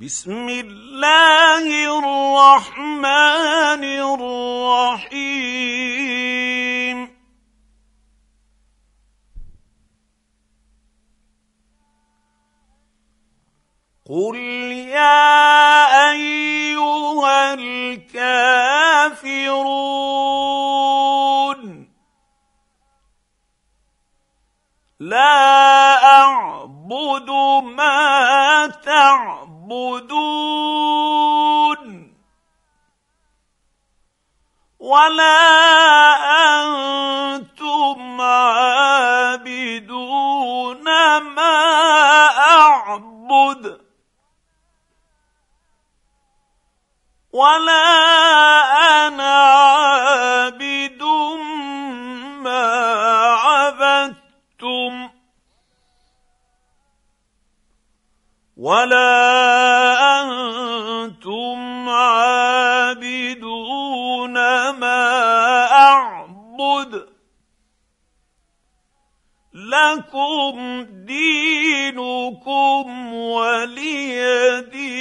بسم الله الرحمن الرحيم قل يا ايها الكافرون لا اعبد ما تعبدون ولا انتم عابدون ما اعبد ولا ولا انتم عابدون ما اعبد لكم دينكم ولي دين